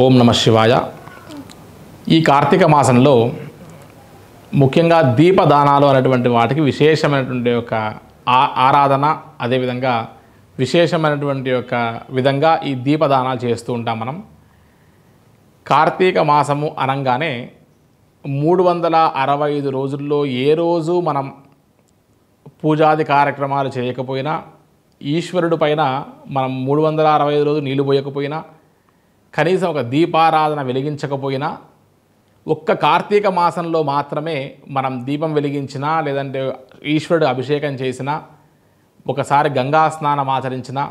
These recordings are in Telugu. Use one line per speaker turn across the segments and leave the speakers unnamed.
ఓం నమ శివాయ ఈ కార్తీక మాసంలో ముఖ్యంగా దీపదానాలు అనేటువంటి వాటికి విశేషమైనటువంటి యొక్క ఆరాధన అదేవిధంగా విశేషమైనటువంటి యొక్క విధంగా ఈ దీపదానాలు చేస్తూ ఉంటాం మనం కార్తీక మాసము అనగానే మూడు వందల అరవై ఐదు రోజుల్లో ఏ రోజు మనం పూజాది కార్యక్రమాలు చేయకపోయినా ఈశ్వరుడు పైన మనం మూడు వందల అరవై ఐదు రోజులు నీళ్ళు పోయకపోయినా కనీసం ఒక దీపారాధన వెలిగించకపోయినా ఒక్క కార్తీక మాసంలో మాత్రమే మనం దీపం వెలిగించినా లేదంటే ఈశ్వరుడు అభిషేకం చేసినా ఒకసారి గంగా స్నానం ఆచరించినా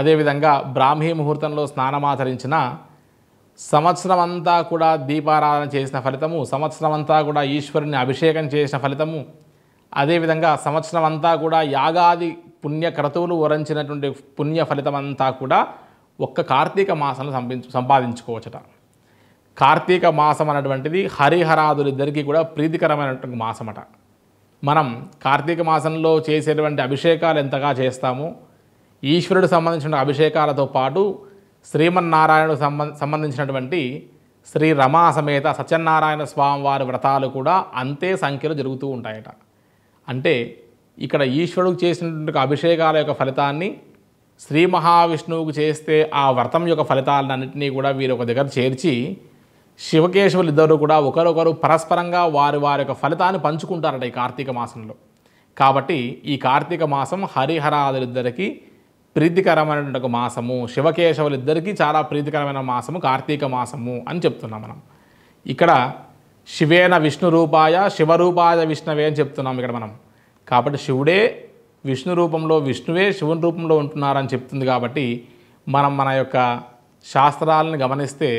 అదేవిధంగా బ్రాహ్మీ ముహూర్తంలో స్నానమాచరించిన సంవత్సరం అంతా కూడా దీపారాధన చేసిన ఫలితము సంవత్సరం అంతా కూడా ఈశ్వరుని అభిషేకం చేసిన ఫలితము అదేవిధంగా సంవత్సరం అంతా కూడా యాగాది పుణ్య క్రతువులు వరించినటువంటి పుణ్య ఫలితం అంతా కూడా ఒక్క కార్తీక మాసంలో సంపించు సంపాదించుకోవచ్చట కార్తీక మాసం అనేటువంటిది హరిహరాదులిద్దరికీ కూడా ప్రీతికరమైనటువంటి మాసమట మనం కార్తీక మాసంలో చేసేటువంటి అభిషేకాలు ఎంతగా చేస్తామో ఈశ్వరుడు సంబంధించిన అభిషేకాలతో పాటు సంబంధ సంబంధించినటువంటి శ్రీ రమా సమేత సత్యనారాయణ వారి వ్రతాలు కూడా అంతే సంఖ్యలో జరుగుతూ ఉంటాయట అంటే ఇక్కడ ఈశ్వరుడు చేసినటువంటి అభిషేకాల యొక్క ఫలితాన్ని శ్రీ మహావిష్ణువుకు చేస్తే ఆ వ్రతం యొక్క ఫలితాలన్నింటినీ కూడా వీరు ఒక దగ్గర చేర్చి శివకేశవులు ఇద్దరు కూడా ఒకరొకరు పరస్పరంగా వారి వారి యొక్క ఫలితాన్ని పంచుకుంటారట ఈ కార్తీక మాసంలో కాబట్టి ఈ కార్తీక మాసం హరిహరాదులిద్దరికీ ప్రీతికరమైన ఒక మాసము శివకేశవులిద్దరికీ చాలా ప్రీతికరమైన మాసము కార్తీక మాసము అని చెప్తున్నాం మనం ఇక్కడ శివేన విష్ణు రూపాయ శివరూపాయ విష్ణవే అని చెప్తున్నాం ఇక్కడ మనం కాబట్టి శివుడే విష్ణు రూపంలో విష్ణువే శివుని రూపంలో ఉంటున్నారని చెప్తుంది కాబట్టి మనం మన యొక్క శాస్త్రాలను గమనిస్తే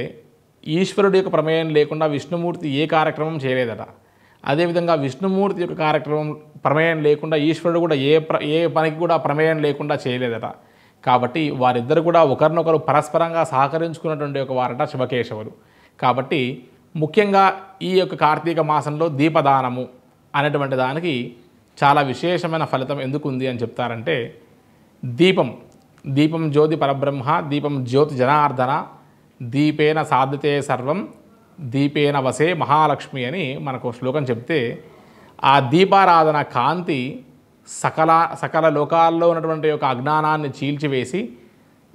ఈశ్వరుడి యొక్క ప్రమేయం లేకుండా విష్ణుమూర్తి ఏ కార్యక్రమం చేయలేదట అదేవిధంగా విష్ణుమూర్తి యొక్క కార్యక్రమం ప్రమేయం లేకుండా ఈశ్వరుడు కూడా ఏ ప్ర ఏ పనికి కూడా ప్రమేయం లేకుండా చేయలేదట కాబట్టి వారిద్దరు కూడా ఒకరినొకరు పరస్పరంగా సహకరించుకున్నటువంటి ఒక వారట శివకేశవులు కాబట్టి ముఖ్యంగా ఈ యొక్క కార్తీక మాసంలో దీపదానము అనేటువంటి దానికి చాలా విశేషమైన ఫలితం ఎందుకు ఉంది అని చెప్తారంటే దీపం దీపం జ్యోతి పరబ్రహ్మ దీపం జ్యోతి జనార్దన దీపేన సాధ్యతే సర్వం దీపేన వసే మహాలక్ష్మి అని మనకు శ్లోకం చెప్తే ఆ దీపారాధన కాంతి సకల సకల లోకాల్లో ఉన్నటువంటి యొక్క అజ్ఞానాన్ని చీల్చివేసి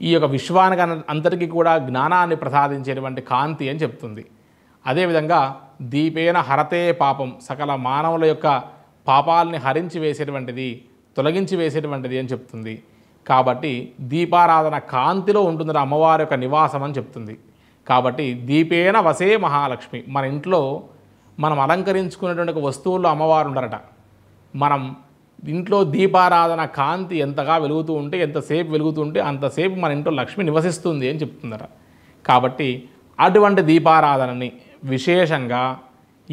ఈ యొక్క విశ్వానికి అంతటికీ కూడా జ్ఞానాన్ని ప్రసాదించేటువంటి కాంతి అని చెప్తుంది అదేవిధంగా దీపేన హరతే పాపం సకల మానవుల యొక్క పాపాలని హరించి వేసేటువంటిది తొలగించి వేసేటువంటిది అని చెప్తుంది కాబట్టి దీపారాధన కాంతిలో ఉంటుంది అమ్మవారి యొక్క నివాసం అని చెప్తుంది కాబట్టి దీపేన వసే మహాలక్ష్మి మన ఇంట్లో మనం అలంకరించుకునేటువంటి వస్తువుల్లో అమ్మవారు ఉండరట మనం ఇంట్లో దీపారాధన కాంతి ఎంతగా వెలుగుతూ ఉంటే ఎంతసేపు వెలుగుతూ ఉంటే అంతసేపు మన ఇంట్లో లక్ష్మి నివసిస్తుంది అని చెప్తుందట కాబట్టి అటువంటి దీపారాధనని విశేషంగా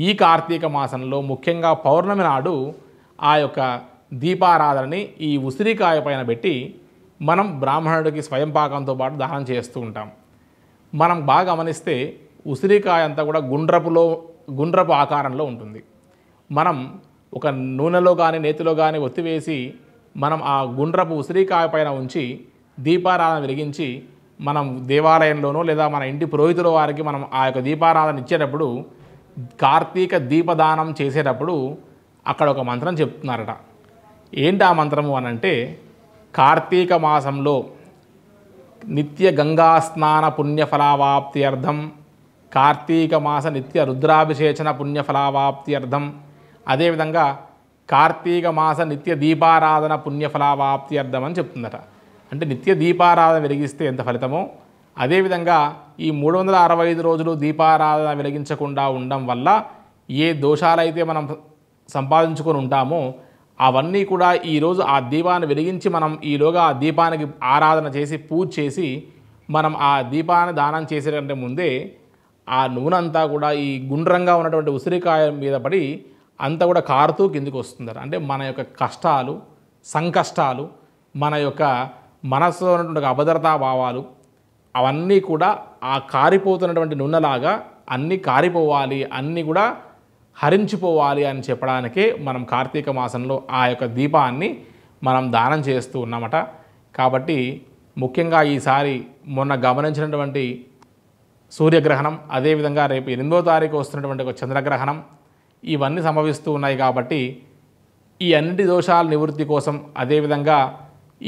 ఈ కార్తీక మాసంలో ముఖ్యంగా పౌర్ణమి నాడు ఆ యొక్క దీపారాధనని ఈ ఉసిరికాయ పైన పెట్టి మనం బ్రాహ్మణుడికి స్వయం పాకంతో పాటు దానం చేస్తూ ఉంటాం మనం బాగా గమనిస్తే ఉసిరికాయ అంతా కూడా గుండ్రపులో గుండ్రపు ఆకారంలో ఉంటుంది మనం ఒక నూనెలో కానీ నేతిలో కానీ ఒత్తివేసి మనం ఆ గుండ్రపు ఉసిరికాయ పైన ఉంచి దీపారాధన వెలిగించి మనం దేవాలయంలోనో లేదా మన ఇంటి పురోహితుల వారికి మనం ఆ యొక్క దీపారాధన ఇచ్చేటప్పుడు కార్తీక దీపదానం చేసేటప్పుడు అక్కడ ఒక మంత్రం చెప్తున్నారట ఏంటి ఆ మంత్రము అనంటే కార్తీక మాసంలో నిత్య గంగా స్నాన పుణ్యఫలావాప్తి అర్థం కార్తీక మాస నిత్య రుద్రాభిషేచన పుణ్యఫలావాప్తి అర్థం అదేవిధంగా కార్తీక మాస నిత్య దీపారాధన అర్థం అని చెప్తుందట అంటే నిత్య దీపారాధన వెలిగిస్తే ఎంత ఫలితమో అదేవిధంగా ఈ మూడు వందల అరవై ఐదు రోజులు దీపారాధన వెలిగించకుండా ఉండడం వల్ల ఏ దోషాలైతే మనం సంపాదించుకొని ఉంటామో అవన్నీ కూడా ఈరోజు ఆ దీపాన్ని వెలిగించి మనం ఈలోగా ఆ దీపానికి ఆరాధన చేసి పూజ చేసి మనం ఆ దీపాన్ని దానం చేసేటంటే ముందే ఆ అంతా కూడా ఈ గుండ్రంగా ఉన్నటువంటి ఉసిరికాయ మీద పడి అంతా కూడా కారుతూ కిందికి వస్తుంది అంటే మన యొక్క కష్టాలు సంకష్టాలు మన యొక్క మనసులో ఉన్నటువంటి అభద్రతా భావాలు అవన్నీ కూడా ఆ కారిపోతున్నటువంటి నూనెలాగా అన్నీ కారిపోవాలి అన్నీ కూడా హరించిపోవాలి అని చెప్పడానికే మనం కార్తీక మాసంలో ఆ యొక్క దీపాన్ని మనం దానం చేస్తూ ఉన్నామట కాబట్టి ముఖ్యంగా ఈసారి మొన్న గమనించినటువంటి సూర్యగ్రహణం అదేవిధంగా రేపు ఎనిమిదో తారీఖు వస్తున్నటువంటి ఒక చంద్రగ్రహణం ఇవన్నీ సంభవిస్తూ ఉన్నాయి కాబట్టి ఈ అన్నిటి దోషాల నివృత్తి కోసం అదేవిధంగా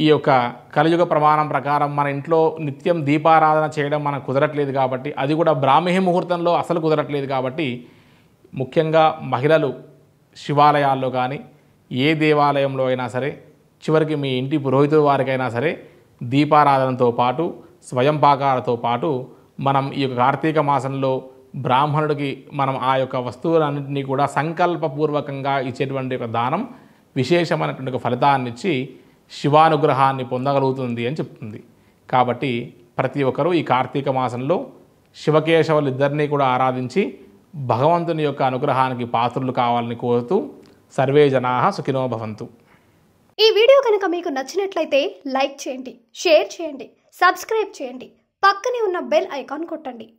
ఈ యొక్క కలియుగ ప్రమాణం ప్రకారం మన ఇంట్లో నిత్యం దీపారాధన చేయడం మనకు కుదరట్లేదు కాబట్టి అది కూడా బ్రాహ్మీ ముహూర్తంలో అసలు కుదరట్లేదు కాబట్టి ముఖ్యంగా మహిళలు శివాలయాల్లో కానీ ఏ దేవాలయంలో అయినా సరే చివరికి మీ ఇంటి పురోహితుల వారికైనా సరే దీపారాధనతో పాటు స్వయం పాకాలతో పాటు మనం ఈ యొక్క కార్తీక మాసంలో బ్రాహ్మణుడికి మనం ఆ యొక్క వస్తువులన్నింటినీ కూడా సంకల్పపూర్వకంగా ఇచ్చేటువంటి ఒక దానం విశేషమైనటువంటి ఫలితాన్నిచ్చి శివానుగ్రహాన్ని పొందగలుగుతుంది అని చెప్తుంది కాబట్టి ప్రతి ఒక్కరూ ఈ కార్తీక మాసంలో శివకేశవులిద్దరినీ కూడా ఆరాధించి భగవంతుని యొక్క అనుగ్రహానికి పాత్రులు కావాలని కోరుతూ సర్వే జనా సుఖినో భవంతు ఈ వీడియో కనుక మీకు నచ్చినట్లయితే లైక్ చేయండి షేర్ చేయండి సబ్స్క్రైబ్ చేయండి పక్కనే ఉన్న బెల్ ఐకాన్ కొట్టండి